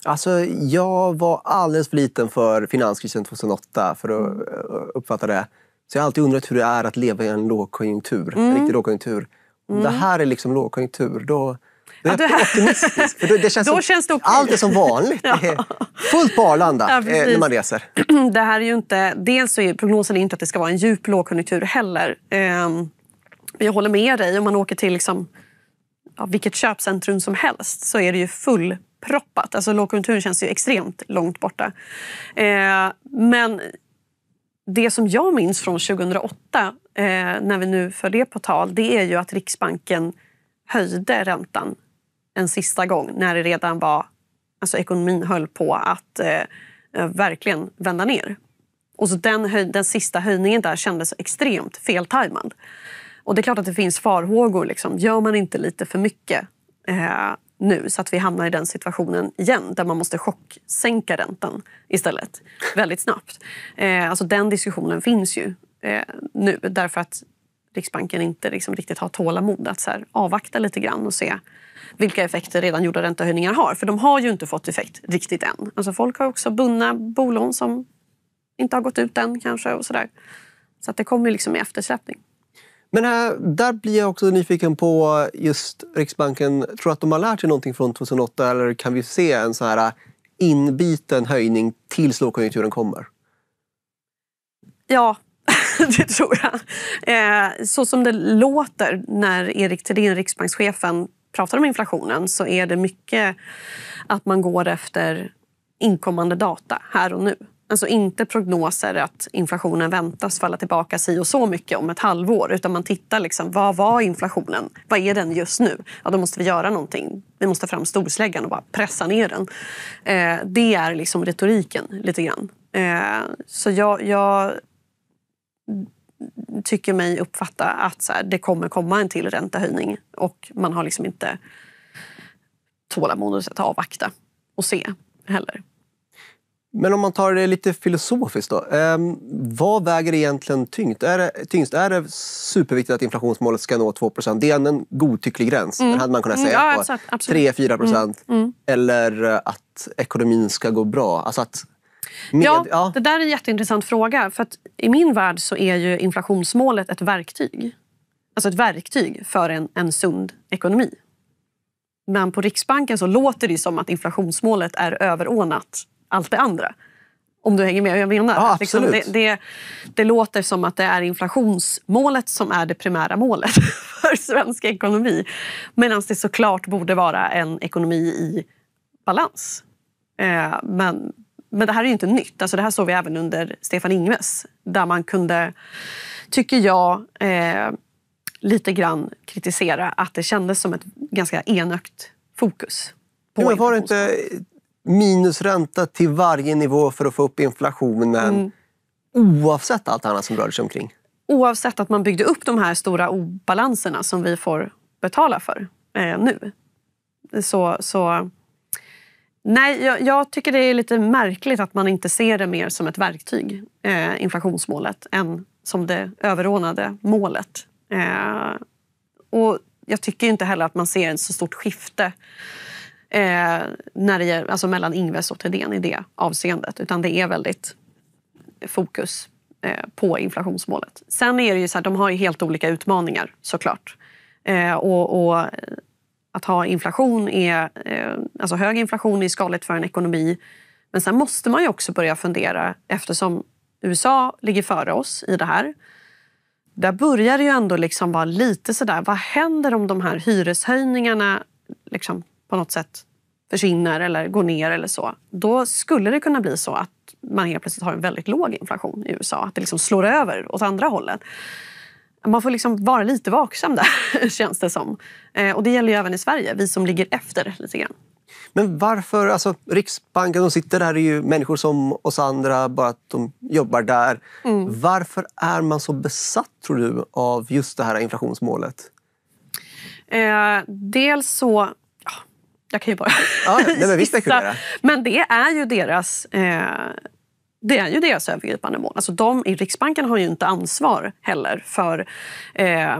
Alltså, jag var alldeles för liten för finanskrisen 2008 för att mm. eh, uppfatta det. Så jag har alltid undrat hur det är att leva i en lågkonjunktur. Mm. En riktig lågkonjunktur. Mm. Det här är liksom lågkonjunktur. Då, då är jag ja, optimistisk. För då, det känns *laughs* då som, känns det okay. Allt är som vanligt. *laughs* ja. fullt på Arlanda ja, eh, när man reser. *clears throat* Det här är ju inte, dels så är prognosen inte att det ska vara en djup lågkonjunktur heller. Um, jag håller med dig. Om man åker till liksom, ja, vilket köpcentrum som helst så är det ju full proppat. Alltså lågkonjunkturen känns ju extremt långt borta. Eh, men det som jag minns från 2008, eh, när vi nu för det på tal, det är ju att Riksbanken höjde räntan en sista gång när det redan var, alltså ekonomin höll på att eh, verkligen vända ner. Och så den, höj, den sista höjningen där kändes extremt feltajmad. Och det är klart att det finns farhågor. Liksom. Gör man inte lite för mycket eh, nu så att vi hamnar i den situationen igen där man måste chocksänka räntan istället väldigt snabbt. Eh, alltså den diskussionen finns ju eh, nu därför att Riksbanken inte liksom riktigt har tålamod att så här, avvakta lite grann och se vilka effekter redan gjorda räntehöjningar har. För de har ju inte fått effekt riktigt än. Alltså folk har också bundna bolån som inte har gått ut än kanske och sådär. Så att det kommer liksom i eftersläpning. Men här, där blir jag också nyfiken på just Riksbanken. Tror du att de har lärt sig någonting från 2008 eller kan vi se en så här inbiten höjning tills lågkonjunkturen kommer? Ja, *laughs* det tror jag. Eh, så som det låter när Erik Thedéen, riksbankschefen, pratar om inflationen så är det mycket att man går efter inkommande data här och nu. Alltså inte prognoser att inflationen väntas falla tillbaka si och så mycket om ett halvår utan man tittar liksom, vad var inflationen? Vad är den just nu? Ja, då måste vi göra någonting. Vi måste ta fram storsläggan och bara pressa ner den. Eh, det är liksom retoriken lite grann. Eh, så jag, jag, tycker mig uppfatta att så här, det kommer komma en till räntehöjning och man har liksom inte tålamodet att avvakta och se heller. Men om man tar det lite filosofiskt då. Ehm, vad väger egentligen tyngst? Är det, tyngst? Är det superviktigt att inflationsmålet ska nå 2 Det är en godtycklig gräns. Mm. Den hade man kunnat mm. säga mm, ja, på 3-4 procent. Mm. mm. Eller att ekonomin ska gå bra. Alltså att med, ja, ja, det där är en jätteintressant fråga. För att I min värld så är ju inflationsmålet ett verktyg. Alltså ett verktyg för en, en sund ekonomi. Men på Riksbanken så låter det som att inflationsmålet är överordnat allt det andra. Om du hänger med vad jag menar. Ja, Liksom det, det, det, låter som att det är inflationsmålet som är det primära målet *laughs* för svensk ekonomi. Medan det såklart borde vara en ekonomi i balans. Eh, men, men det här är ju inte nytt. Alltså det här såg vi även under Stefan Ingves. Där man kunde, tycker jag, eh, lite grann kritisera att det kändes som ett ganska enögt fokus. På jo, var det inte minusränta till varje nivå för att få upp inflationen mm. oavsett allt annat som rör sig omkring. Oavsett att man byggde upp de här stora obalanserna som vi får betala för eh, nu. Så, så nej, jag, jag, tycker det är lite märkligt att man inte ser det mer som ett verktyg, eh, inflationsmålet, än som det överordnade målet. Eh, och jag tycker inte heller att man ser ett så stort skifte eh, när det, är, alltså mellan Ingves och Thedéen i det avseendet. Utan det är väldigt fokus eh, på inflationsmålet. Sen är det ju så här, de har ju helt olika utmaningar såklart. Eh, och, och, att ha inflation är, eh, alltså hög inflation är skadligt för en ekonomi. Men sen måste man ju också börja fundera eftersom USA ligger före oss i det här. Där börjar det ju ändå liksom vara lite sådär, vad händer om de här hyreshöjningarna liksom på något sätt försvinner eller går ner eller så, då skulle det kunna bli så att man helt plötsligt har en väldigt låg inflation i USA. Att det liksom slår över åt andra hållet. Man får liksom vara lite vaksam där, *laughs* känns det som. Eh, och det gäller ju även i Sverige, vi som ligger efter lite grann. Men varför, alltså Riksbanken, de sitter där, är ju människor som oss andra, bara att de jobbar där. Mm. Varför är man så besatt, tror du, av just det här inflationsmålet? Eh, dels så jag kan ju bara ja, nej, men, *laughs* visst men det är ju deras eh, det är ju deras övergripande mål. Alltså de, Riksbanken har ju inte ansvar heller för eh,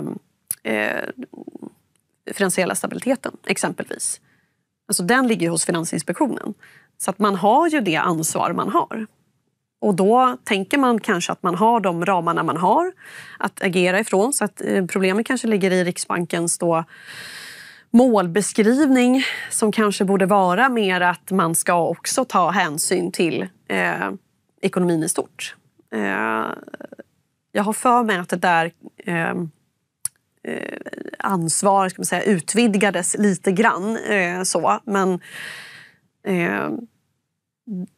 eh, finansiella stabiliteten, exempelvis. Alltså den ligger hos Finansinspektionen. Så att man har ju det ansvar man har. Och då tänker man kanske att man har de ramarna man har att agera ifrån. Så att eh, problemet kanske ligger i Riksbankens då, målbeskrivning som kanske borde vara mer att man ska också ta hänsyn till eh, ekonomin i stort. Eh, jag har för mig att det där ehm, eh, ansvar ska man säga, utvidgades lite grann. Eh, så. Men eh,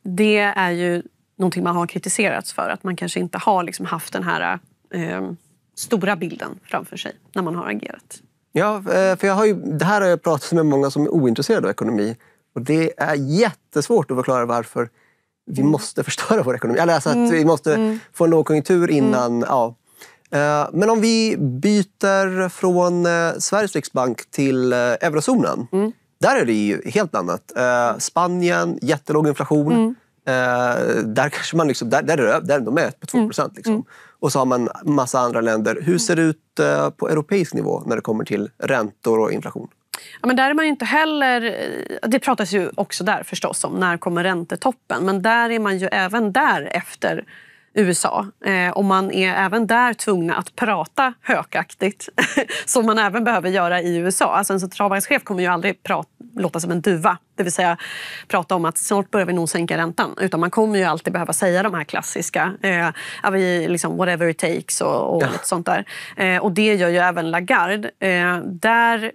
det är ju någonting man har kritiserats för. Att man kanske inte har liksom haft den här ehm, stora bilden framför sig när man har agerat. Ja, eh, för jag har ju, det här har jag pratat med många som är ointresserade av ekonomi. Och det är jättesvårt att förklara varför vi mm. måste förstöra vår ekonomi. Eller alltså att mm. vi måste mm. få en lågkonjunktur mm. innan. Mm. Ja. Eh, men om vi byter från eh, Sveriges riksbank till eurozonen. Mm. Där är det ju helt annat. Spanien, jättelåg inflation. Eh, där kanske man liksom, där, där, är, där de är på 2 Mm. Liksom. Mm. Och så har man massa andra länder. Hur ser det mm. ut eh, på europeisk nivå när det kommer till räntor och inflation? Ja, men där är man inte heller... Eh, det pratas ju också där förstås om när kommer räntetoppen. Men där är man ju även där efter USA. Eh, och man är även där tvungna att prata hökaktigt *laughs* som man även behöver göra i USA. Alltså en centralbankschef kommer ju aldrig prata låta som en duva. Det vill säga prata om att snart börjar vi nog sänka räntan. Utan man kommer ju alltid behöva säga de här klassiska, eh, liksom whatever it takes och, och ja. lite sånt där. Eh, och det gör ju även Lagarde. Eh, där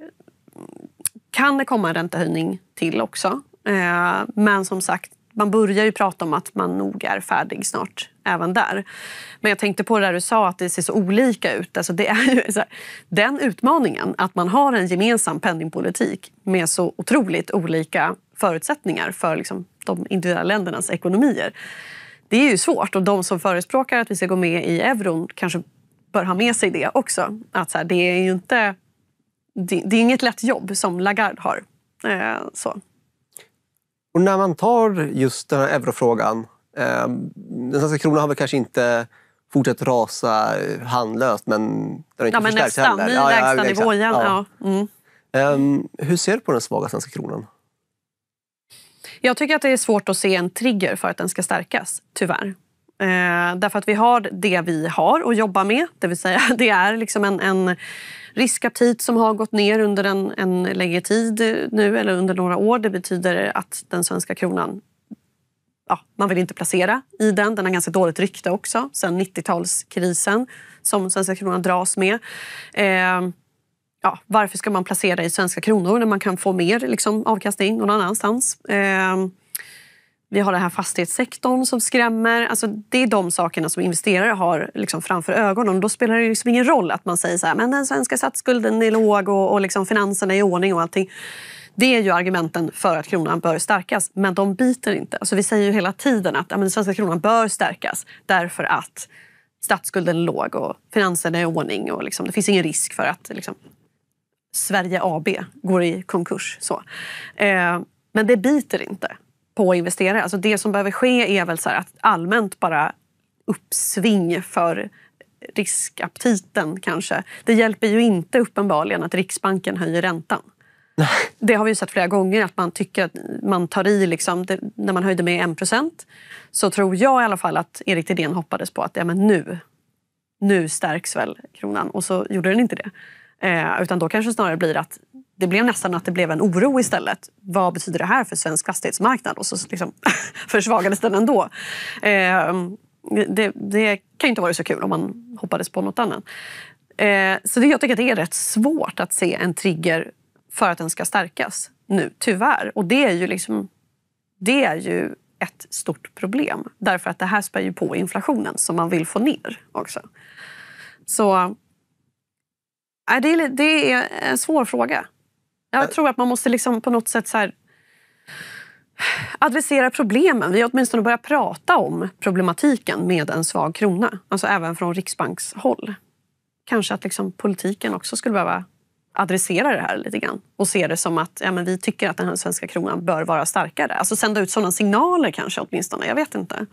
kan det komma en räntehöjning till också. Eh, men som sagt, man börjar ju prata om att man nog är färdig snart även där. Men jag tänkte på det där du sa att det ser så olika ut. Alltså det är ju här, den utmaningen, att man har en gemensam penningpolitik med så otroligt olika förutsättningar för liksom, de individuella ländernas ekonomier. Det är ju svårt och de som förespråkar att vi ska gå med i euron kanske bör ha med sig det också. Att så här, det är ju inte det, det, är inget lätt jobb som Lagarde har. Eh, så. Och när man tar just den här eurofrågan. Eh, den svenska kronan har väl kanske inte fortsatt rasa handlöst men den har inte ja, men förstärkts nästan, heller. Ja, nästan. Ny lägstanivå igen. Ja. ja. Mm. Um, hur ser du på den svaga svenska kronan? Jag tycker att det är svårt att se en trigger för att den ska stärkas, tyvärr. Eh, därför att vi har det vi har att jobba med. Det vill säga, *laughs* det är liksom en, en riskaptit som har gått ner under en, en längre tid nu eller under några år. Det betyder att den svenska kronan Ja, man vill inte placera i den. Den har ganska dåligt rykte också sen 90-talskrisen som svenska kronan dras med. Eh, ja, varför ska man placera i svenska kronor när man kan få mer liksom, avkastning någon annanstans? Eh, vi har den här fastighetssektorn som skrämmer. Alltså, det är de sakerna som investerare har liksom framför ögonen. Då spelar det liksom ingen roll att man säger så här, men den svenska statsskulden är låg och, och liksom finanserna är i ordning och allting. Det är ju argumenten för att kronan bör stärkas, men de biter inte. Alltså, vi säger ju hela tiden att ja, men den svenska kronan bör stärkas därför att statsskulden är låg och finanserna är i ordning och liksom, det finns ingen risk för att liksom, Sverige AB går i konkurs. Så. Eh, men det biter inte på investerare. Alltså det som behöver ske är väl så att allmänt bara uppsving för riskaptiten kanske. Det hjälper ju inte uppenbarligen att Riksbanken höjer räntan. Nej. Det har vi sett flera gånger, att man tycker att man tar i. Liksom, det, när man höjde med 1 så tror jag i alla fall att Erik Thedéen hoppades på att ja, men nu, nu stärks väl kronan. Och så gjorde den inte det. Eh, utan då kanske snarare blir att det blev nästan att det blev en oro istället. Vad betyder det här för svensk fastighetsmarknad? Och så liksom *laughs* försvagades den ändå. Ehm, det, det kan inte vara så kul om man hoppades på något annat. Ehm, så det, jag tycker att det är rätt svårt att se en trigger för att den ska stärkas nu, tyvärr. Och det är ju, liksom, det är ju ett stort problem. Därför att det här spär ju på inflationen som man vill få ner också. Så det är en svår fråga. Jag tror att man måste liksom på något sätt så här, adressera problemen. Vi har åtminstone börjat prata om problematiken med en svag krona. Alltså även från riksbankshåll. Kanske att liksom politiken också skulle behöva adressera det här lite grann och se det som att ja, men vi tycker att den här svenska kronan bör vara starkare. Alltså sända ut sådana signaler kanske åtminstone. Jag vet inte.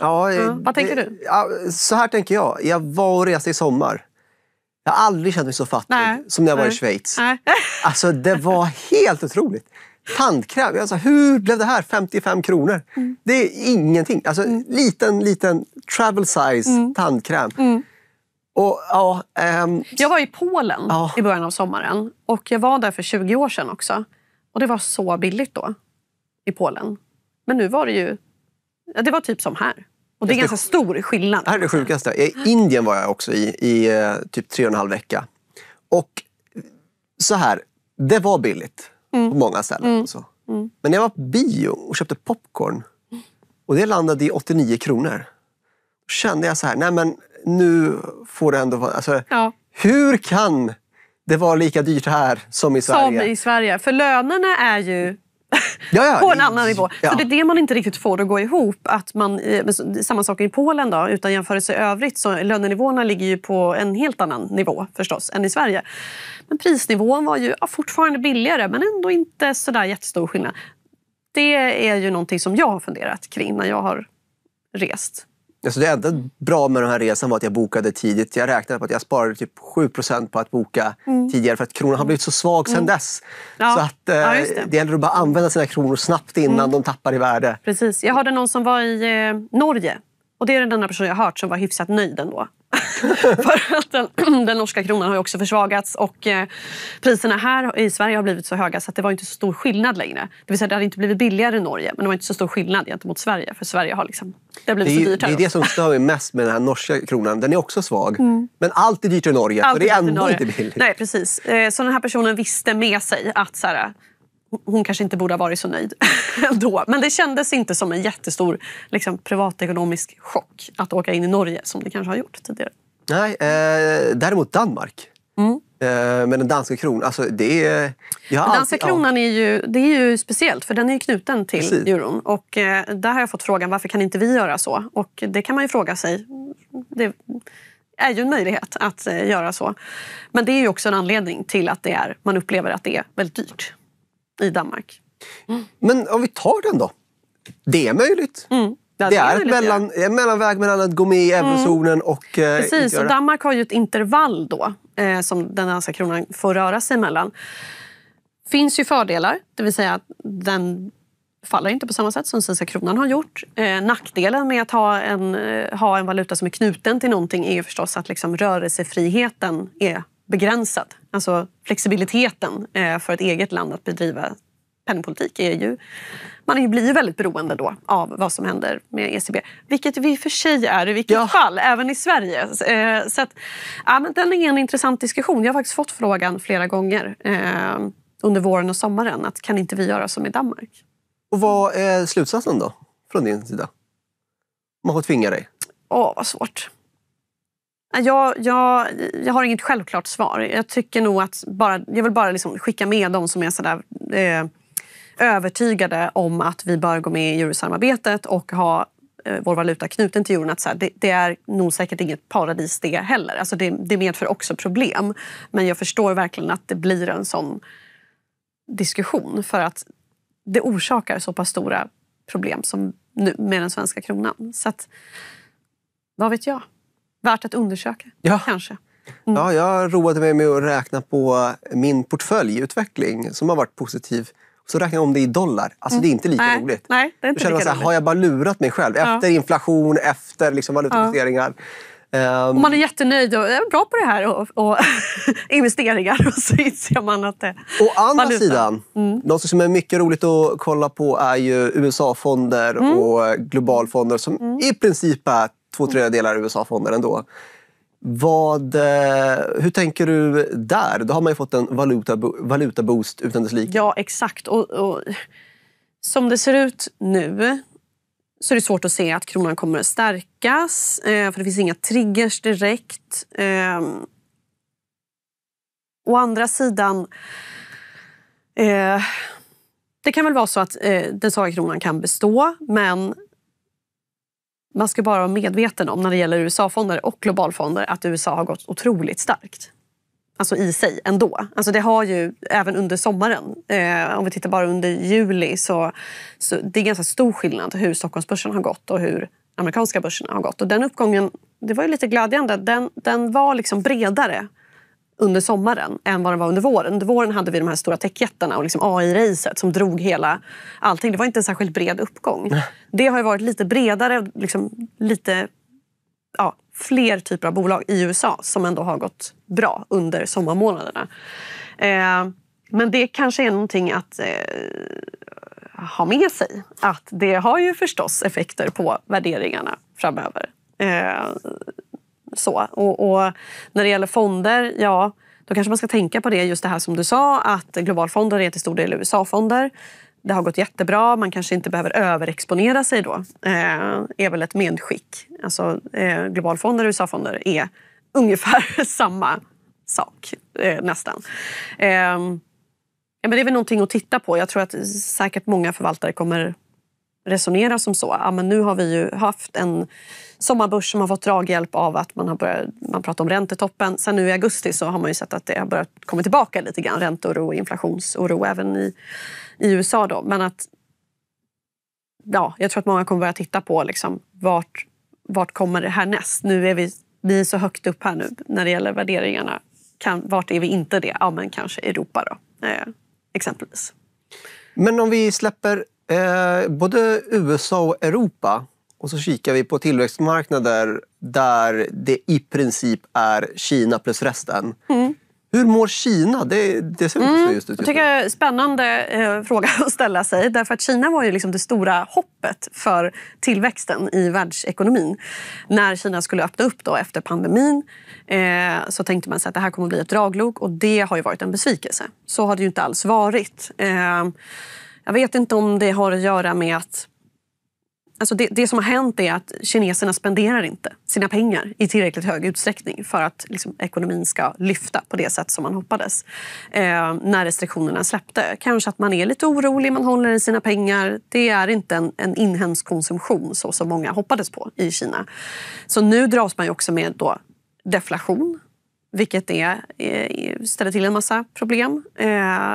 Ja, ja eh, vad tänker du? Ja, så här tänker jag. Jag var och reste i sommar jag har aldrig känt mig så fattig Nej. som när jag var i Schweiz. Nej. *laughs* Alltså, det var helt otroligt. Tandkräm, alltså, hur blev det här 55 kronor? Mm. Det är ingenting. Alltså, mm. Liten, liten travel size mm. tandkräm. Mm. Och, ja, ähm... Jag var i Polen ja. i början av sommaren och jag var där för 20 år sedan också. Och det var så billigt då i Polen. Men nu var det ju... Det var typ som här. Och det är ganska stor skillnad. Det här är det sjukaste. I Indien var jag också i, i eh, typ tre och en halv vecka. Och så här, det var billigt mm. på många ställen. Mm. Så. Mm. Men när jag var på bio och köpte popcorn och det landade i 89 kronor. Då kände jag så här, nej men nu får det ändå vara... Alltså, ja. Hur kan det vara lika dyrt här som i Sverige? Som i Sverige. För lönerna är ju ja, *laughs* på en annan nivå. Ja. Så det är det man inte riktigt får att gå ihop. Att man, eh, samma sak i Polen då, utan jämförelse i övrigt så lönenivåerna ligger ju på en helt annan nivå förstås än i Sverige. Men prisnivån var ju ja, fortfarande billigare men ändå inte sådär jättestor skillnad. Det är ju någonting som jag har funderat kring när jag har rest. Alltså det enda bra med den här resan var att jag bokade tidigt. Jag räknade på att jag sparade typ 7 på att boka mm. tidigare för att kronan har blivit så svag sedan mm. dess. Ja. Så att, eh, ja, det. det gäller att bara använda sina kronor snabbt innan mm. de tappar i värde. Precis. Jag hörde någon som var i eh, Norge och det är den enda personen jag hört som var hyfsat nöjd ändå. *laughs* För att den, den, norska kronan har också försvagats och eh, priserna här i Sverige har blivit så höga så att det var inte så stor skillnad längre. Det vill säga det hade inte blivit billigare i Norge men det var inte så stor skillnad gentemot Sverige för Sverige har liksom, det har blivit det är, så dyrt här. Det är det som stör mig mest med den här norska kronan. Den är också svag. Mm. Men allt är dyrt i Norge allt så det är ändå inte billigt. Nej precis. Eh, så den här personen visste med sig att så här, hon kanske inte borde ha varit så nöjd *laughs* då. Men det kändes inte som en jättestor liksom, privatekonomisk chock att åka in i Norge som det kanske har gjort tidigare. Nej, eh, däremot Danmark. Mm. Eh, men den danska kronan, alltså det är... Den danska alltid, kronan ja. är, ju, det är ju speciellt för den är knuten till Precis. euron. Och eh, där har jag fått frågan varför kan inte vi göra så? Och det kan man ju fråga sig. Det, är ju en möjlighet att eh, göra så. Men det är ju också en anledning till att det är, man upplever att det är väldigt dyrt i Danmark. Mm. Men om vi tar den då. Det är möjligt. Mm. Ja, det, det, är, är möjligt, mellan, ja. en mellanväg mellan att gå med i eurozonen mm. och... Eh, Precis, och Danmark har ju ett intervall då eh, som den danska kronan får röra sig mellan. finns ju fördelar, det vill säga att den faller inte på samma sätt som svenska kronan har gjort. Eh, nackdelen med att ha en, eh, ha en valuta som är knuten till någonting är ju förstås att liksom rörelsefriheten är begränsad. Alltså flexibiliteten eh, för ett eget land att bedriva penningpolitik är ju... Man blir ju väldigt beroende då av vad som händer med ECB. Vilket vi för sig är i vilket ja. fall, även i Sverige. Eh, så att, ja, men den är en intressant diskussion. Jag har faktiskt fått frågan flera gånger eh, under våren och sommaren. att Kan inte vi göra som i Danmark? Och Vad är slutsatsen då, från din sida? man får tvinga dig? Åh, vad svårt. Jag, jag, jag har inget självklart svar. Jag tycker nog att bara, jag vill bara liksom skicka med dem som är sådär, eh, övertygade om att vi bör gå med i eurosamarbetet och ha eh, vår valuta knuten till euron. Att så här, det, det, är nog säkert inget paradis det heller. Alltså det, det medför också problem. Men jag förstår verkligen att det blir en sån diskussion för att det orsakar så pass stora problem som nu med den svenska kronan. Så att, vad vet jag? Värt att undersöka, ja. kanske. Mm. Ja, jag roade mig med att räkna på min portföljutveckling som har varit positiv. Så räknar jag om det i dollar. Alltså mm. det är inte lika mm. Nej. roligt. Nej, det är inte känner lika så här, har jag bara lurat mig själv? Ja. Efter inflation, efter liksom valutajusteringar. Ja. Um, man är jättenöjd och är eh, bra på det här och, och *laughs* investeringar och *laughs* så inser man att det Å andra valuta. sidan, mm. något som är mycket roligt att kolla på är ju USA-fonder mm. och globalfonder som mm. i princip är två tredjedelar USA-fonder ändå. Vad, eh, hur tänker du där? Då har man ju fått en valutaboost utan dess like. Ja, exakt. Och, och, som det ser ut nu så är det svårt att se att kronan kommer att stärkas. Eh, för det finns inga triggers direkt. Ehm, å andra sidan eh, det kan väl vara så att den svaga kronan kan bestå men man ska bara vara medveten om när det gäller USA-fonder och globalfonder att USA har gått otroligt starkt. Alltså i sig ändå. Alltså det har ju även under sommaren, eh, om vi tittar bara under juli så, så det är ganska stor skillnad hur Stockholmsbörsen har gått och hur amerikanska börserna har gått. Och den uppgången, det var ju lite glädjande, den, den var liksom bredare under sommaren än vad den var under våren. Under våren hade vi de här stora techjättarna och liksom AI-racet som drog hela allting. Det var inte en särskilt bred uppgång. Det har varit lite bredare, liksom lite ja, fler typer av bolag i USA som ändå har gått bra under sommarmånaderna. Eh, men det kanske är någonting att eh, ha med sig. Att det har ju förstås effekter på värderingarna framöver. Eh, så. Och, och, när det gäller fonder, ja, då kanske man ska tänka på det just det här som du sa att globalfonder är till stor del USA-fonder. Det har gått jättebra, man kanske inte behöver överexponera sig då. Eh, är väl ett medskick. Alltså, eh, globalfonder och USA-fonder är *laughs* ungefär samma sak eh, nästan. Eh, men det är väl någonting att titta på. Jag tror att säkert många förvaltare kommer resonera som så. Ja, men nu har vi ju haft en sommarbörs som har fått draghjälp av att man har börjat man pratar om räntetoppen. Sen nu i augusti så har man ju sett att det har börjat komma tillbaka lite grann. Ränteoro och inflationsoro även i, i USA. Då. Men att ja, jag tror att många kommer börja titta på liksom, vart, vart kommer det här näst? Nu är vi, vi är så högt upp här nu när det gäller värderingarna. Kan, vart är vi inte det? Ja, men kanske Europa då, eh, exempelvis. Men om vi släpper Eh, både USA och Europa. Och så kikar vi på tillväxtmarknader där det i princip är Kina plus resten. Mm. Hur mår Kina? Det, det ser mm, just ut. Just tycker jag är en spännande eh, fråga att ställa sig. Därför att Kina var ju liksom det stora hoppet för tillväxten i världsekonomin. När Kina skulle öppna upp då efter pandemin eh, så tänkte man sig att det här kommer att bli ett draglok och det har ju varit en besvikelse. Så har det ju inte alls varit. Eh, jag vet inte om det har att göra med att Alltså det, det, som har hänt är att kineserna spenderar inte sina pengar i tillräckligt hög utsträckning för att liksom, ekonomin ska lyfta på det sätt som man hoppades eh, när restriktionerna släppte. Kanske att man är lite orolig, man håller i sina pengar. Det är inte en, en inhemsk konsumtion så som många hoppades på i Kina. Så nu dras man också med då deflation vilket är, eh, ställer till en massa problem. Eh,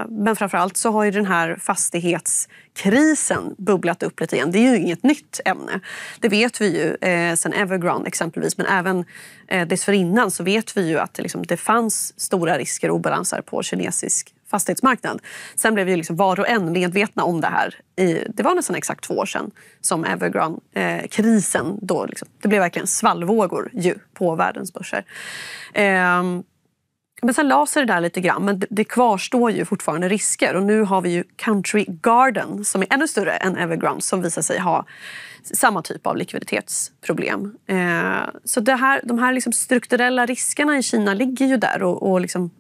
men framförallt så har ju den här fastighetskrisen bubblat upp lite igen. Det är ju inget nytt ämne. Det vet vi ju eh, sen Evergrande exempelvis, men även dessförinnan så vet vi ju att det, liksom, det fanns stora risker och obalanser på kinesisk fastighetsmarknad. Sen blev ju liksom var och en medvetna om det här. I, det var nästan exakt två år sedan som Evergrande-krisen. Eh, då liksom, det blev verkligen svallvågor ju, på världens börser. Eh, men sen la sig det där lite grann, men det, det kvarstår ju fortfarande risker. Och nu har vi ju Country Garden som är ännu större än Evergrande som visar sig ha samma typ av likviditetsproblem. Eh, så det här, de här liksom strukturella riskerna i Kina ligger ju där och, och liksom,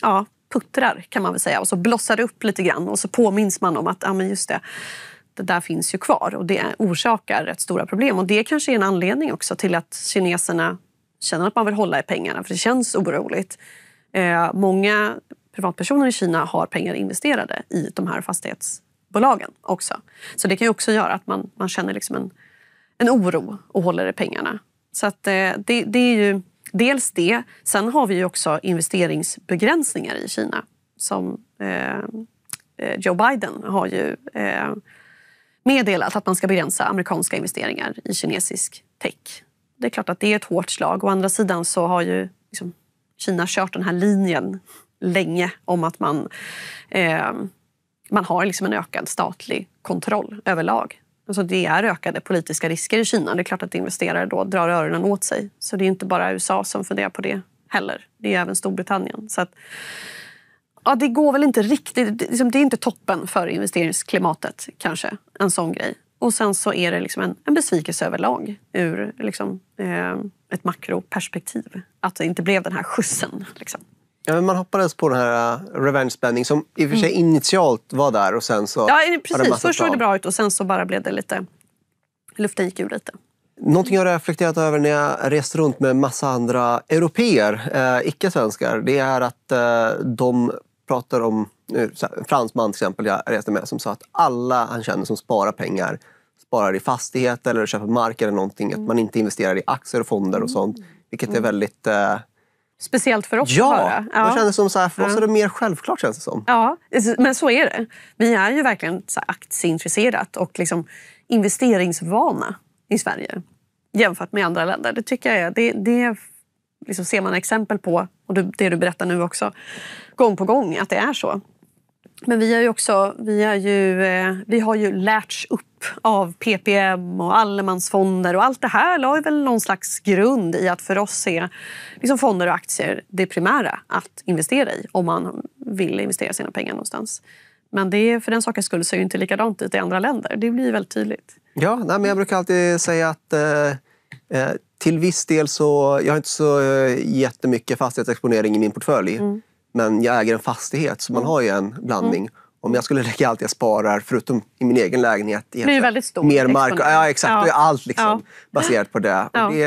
ja, puttrar kan man väl säga och så blossar det upp lite grann och så påminns man om att ja, men just det, det där finns ju kvar och det orsakar rätt stora problem. Och det kanske är en anledning också till att kineserna känner att man vill hålla i pengarna för det känns oroligt. Eh, många privatpersoner i Kina har pengar investerade i de här fastighetsbolagen också. Så det kan ju också göra att man, man känner liksom en, en oro och håller i pengarna. Så att, eh, det, det är ju Dels det. Sen har vi ju också investeringsbegränsningar i Kina som eh, eh, Joe Biden har ju eh, meddelat att man ska begränsa amerikanska investeringar i kinesisk tech. Det är klart att det är ett hårt slag. Å andra sidan så har ju liksom, Kina kört den här linjen länge om att man, eh, man har liksom en ökad statlig kontroll överlag Alltså det är ökade politiska risker i Kina. Det är klart att investerare då drar öronen åt sig. Så det är inte bara USA som funderar på det heller. Det är även Storbritannien. Så att, ja, det går väl inte riktigt. Liksom, det är inte toppen för investeringsklimatet kanske, en sån grej. Och sen så är det liksom en, en besvikelse överlag ur liksom, eh, ett makroperspektiv. Att det inte blev den här skjutsen. Liksom. Ja, men man hoppades på den här äh, Revenge Spending som i och för sig mm. initialt var där och sen så... Ja, precis. Först såg det bra ut och sen så bara blev det lite... Luften gick ur lite. Någonting jag har reflekterat över när jag rest runt med massa andra europeer, eh, icke-svenskar, det är att eh, de pratar om... Nu, en fransman till exempel jag reste med som sa att alla han känner som sparar pengar sparar i fastigheter eller köper mark eller någonting. Mm. Att man inte investerar i aktier och fonder och mm. sånt. Vilket är mm. väldigt... Eh, Speciellt för oss ja, att höra. Ja, jag känner som så här, för oss ja. är det mer självklart känns det som. Ja, men så är det. Vi är ju verkligen så aktieintresserat och liksom investeringsvana i Sverige jämfört med andra länder. Det tycker jag är, det, det liksom ser man exempel på, och det du berättar nu också, gång på gång att det är så. Men vi, är också, vi, är ju, eh, vi har ju lärts upp av PPM och allemansfonder och allt det här la väl någon slags grund i att för oss är liksom fonder och aktier det primära att investera i om man vill investera sina pengar någonstans. Men det, är, för den sakens skull ser ju inte likadant ut i andra länder. Det blir väldigt tydligt. Ja, nej, men jag brukar alltid säga att eh, eh, till viss del så... Jag har inte så eh, jättemycket fastighetsexponering i min portfölj. Mm. Men jag äger en fastighet så man mm. har ju en blandning. Mm. Om jag skulle lägga allt jag sparar, förutom i min egen lägenhet, det är mer mark. Ja, exakt. Ja. allt liksom, ja. baserat på det. Ja. det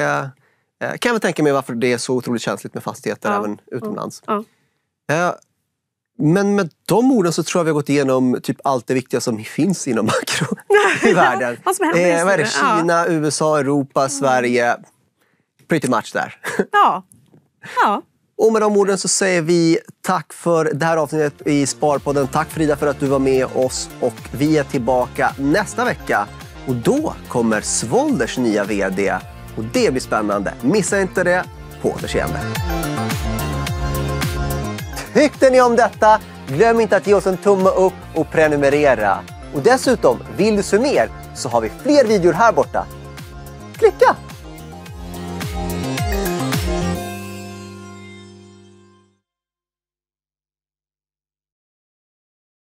eh, kan jag tänka mig varför det är så otroligt känsligt med fastigheter även mm. utomlands. Eh, men med de orden så tror jag vi har gått igenom typ allt det viktiga som finns inom *laughs* makro i *laughs* världen. Vad som händer eh, vad är det? Kina, USA, Europa, mm. Sverige. Pretty much där. Ja. *laughs* ja. Och med de orden så säger vi tack för det här avsnittet i Sparpodden. Tack Frida för att du var med oss och vi är tillbaka nästa vecka. Och då kommer Svolders nya VD och det blir spännande. Missa inte det. På återseende. Tyckte ni om detta? Glöm inte att ge oss en tumme upp och prenumerera. Och dessutom, vill du se mer så har vi fler videor här borta. Klicka!